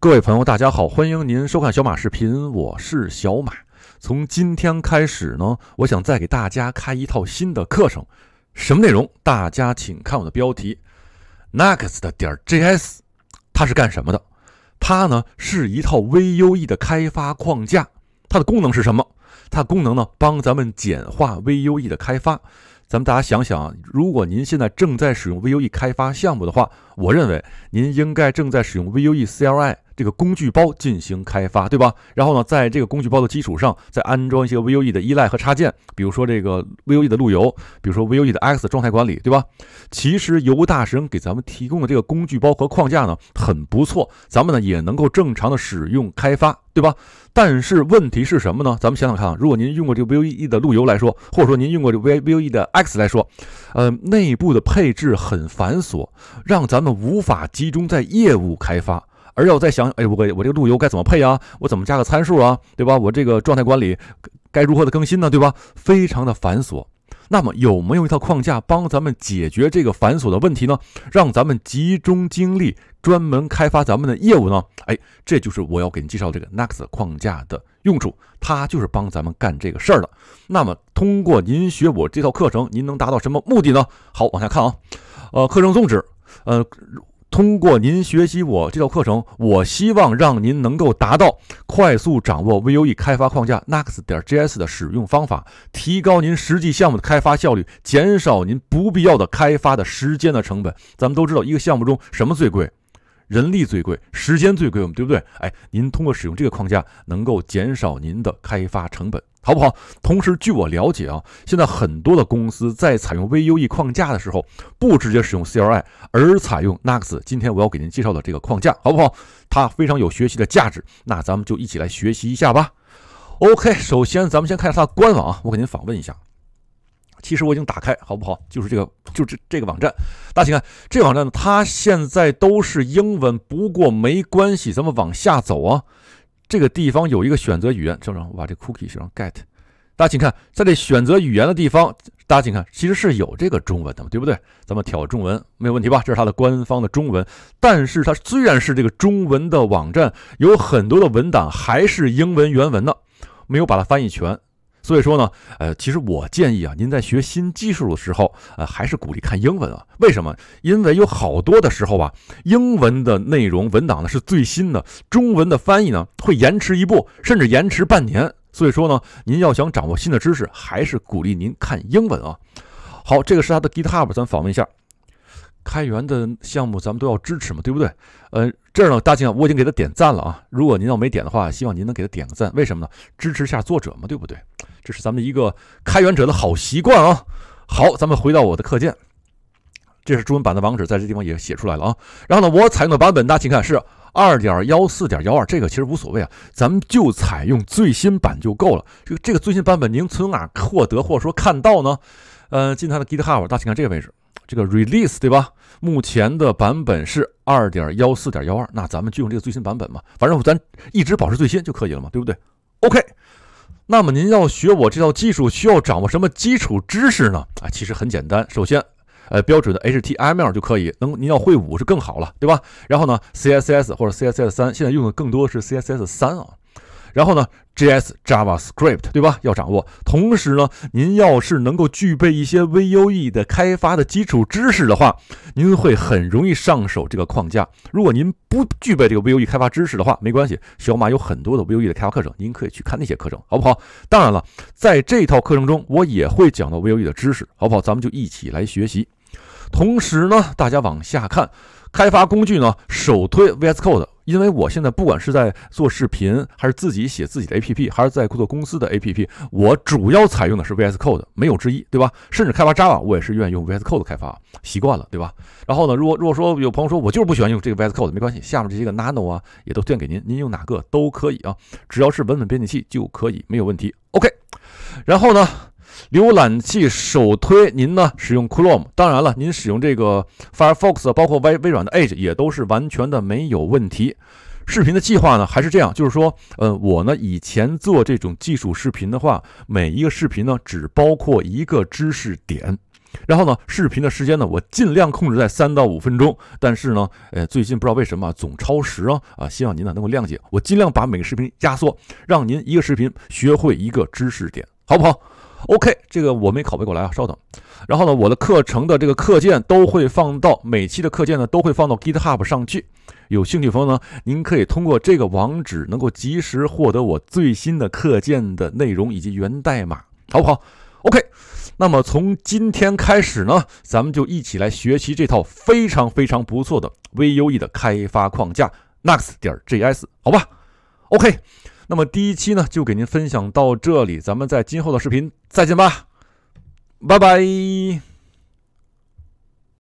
各位朋友，大家好，欢迎您收看小马视频，我是小马。从今天开始呢，我想再给大家开一套新的课程。什么内容？大家请看我的标题，Next 点儿 JS，它是干什么的？它呢是一套 Vue 的开发框架。它的功能是什么？它的功能呢帮咱们简化 Vue 的开发。咱们大家想想，如果您现在正在使用 Vue 开发项目的话，我认为您应该正在使用 Vue CLI。这个工具包进行开发，对吧？然后呢，在这个工具包的基础上，再安装一些 VUE 的依赖和插件，比如说这个 VUE 的路由，比如说 VUE 的 X 状态管理，对吧？其实尤大神给咱们提供的这个工具包和框架呢，很不错，咱们呢也能够正常的使用开发，对吧？但是问题是什么呢？咱们想想看啊，如果您用过这个 VUE 的路由来说，或者说您用过这 V VUE 的 X 来说，呃，内部的配置很繁琐，让咱们无法集中在业务开发。而我再想，哎，我我这个路由该怎么配啊？我怎么加个参数啊？对吧？我这个状态管理该如何的更新呢？对吧？非常的繁琐。那么有没有一套框架帮咱们解决这个繁琐的问题呢？让咱们集中精力专门开发咱们的业务呢？哎，这就是我要给您介绍这个 Next 框架的用处，它就是帮咱们干这个事儿的。那么通过您学我这套课程，您能达到什么目的呢？好，往下看啊。呃，课程宗旨，呃。通过您学习我这套课程，我希望让您能够达到快速掌握 Vue 开发框架 n e x t 点 JS 的使用方法，提高您实际项目的开发效率，减少您不必要的开发的时间的成本。咱们都知道，一个项目中什么最贵？人力最贵，时间最贵，我们对不对？哎，您通过使用这个框架，能够减少您的开发成本。好不好？同时，据我了解啊，现在很多的公司在采用 Vue 框架的时候，不直接使用 CLI，而采用 Nuxt。今天我要给您介绍的这个框架，好不好？它非常有学习的价值。那咱们就一起来学习一下吧。OK，首先咱们先看一下它的官网，啊，我给您访问一下。其实我已经打开，好不好？就是这个，就是这这个网站。大家请看，这网站呢，它现在都是英文，不过没关系，咱们往下走啊。这个地方有一个选择语言，正常我把这 cookie 写成 get，大家请看，在这选择语言的地方，大家请看，其实是有这个中文的，对不对？咱们挑中文没有问题吧？这是它的官方的中文，但是它虽然是这个中文的网站，有很多的文档还是英文原文的，没有把它翻译全。所以说呢，呃，其实我建议啊，您在学新技术的时候，呃，还是鼓励看英文啊。为什么？因为有好多的时候啊，英文的内容文档呢是最新的，中文的翻译呢会延迟一步，甚至延迟半年。所以说呢，您要想掌握新的知识，还是鼓励您看英文啊。好，这个是他的 GitHub，咱访问一下。开源的项目咱们都要支持嘛，对不对？呃，这儿呢，大庆，我已经给他点赞了啊。如果您要没点的话，希望您能给他点个赞。为什么呢？支持下作者嘛，对不对？这是咱们一个开源者的好习惯啊！好，咱们回到我的课件，这是中文版的网址，在这地方也写出来了啊。然后呢，我采用的版本，大家请看是二点幺四点幺二，这个其实无所谓啊，咱们就采用最新版就够了。这个这个最新版本您从哪儿获得或者说看到呢？呃，进他的 GitHub，大家请看这个位置，这个 Release 对吧？目前的版本是二点幺四点幺二，那咱们就用这个最新版本嘛，反正咱一直保持最新就可以了嘛，对不对？OK。那么您要学我这套技术，需要掌握什么基础知识呢？啊，其实很简单，首先，呃，标准的 HTML 就可以，能您要会五是更好了，对吧？然后呢，CSS 或者 CSS 三，现在用的更多是 CSS 三啊。然后呢，JavaScript 对吧？要掌握。同时呢，您要是能够具备一些 Vue 的开发的基础知识的话，您会很容易上手这个框架。如果您不具备这个 Vue 开发知识的话，没关系，小马有很多的 Vue 的开发课程，您可以去看那些课程，好不好？当然了，在这套课程中，我也会讲到 Vue 的知识，好不好？咱们就一起来学习。同时呢，大家往下看，开发工具呢，首推 VS Code。因为我现在不管是在做视频，还是自己写自己的 APP，还是在做公司的 APP，我主要采用的是 VS Code，没有之一，对吧？甚至开发 Java，我也是愿意用 VS Code 开发，习惯了，对吧？然后呢，如果如果说有朋友说我就是不喜欢用这个 VS Code，没关系，下面这些个 Nano 啊，也都推荐给您，您用哪个都可以啊，只要是文本编辑器就可以，没有问题。OK，然后呢？浏览器首推您呢使用 Chrome，当然了，您使用这个 Firefox，包括微微软的 Edge 也都是完全的没有问题。视频的计划呢还是这样，就是说，呃，我呢以前做这种技术视频的话，每一个视频呢只包括一个知识点，然后呢，视频的时间呢我尽量控制在三到五分钟，但是呢，呃，最近不知道为什么总超时啊，啊，希望您呢能够谅解，我尽量把每个视频压缩，让您一个视频学会一个知识点，好不好？OK，这个我没拷贝过来啊，稍等。然后呢，我的课程的这个课件都会放到每期的课件呢都会放到 GitHub 上去。有兴趣朋友呢，您可以通过这个网址能够及时获得我最新的课件的内容以及源代码，好不好？OK，那么从今天开始呢，咱们就一起来学习这套非常非常不错的 Vue 的开发框架 Next 点儿 JS，好吧？OK。那么第一期呢，就给您分享到这里，咱们在今后的视频再见吧，拜拜。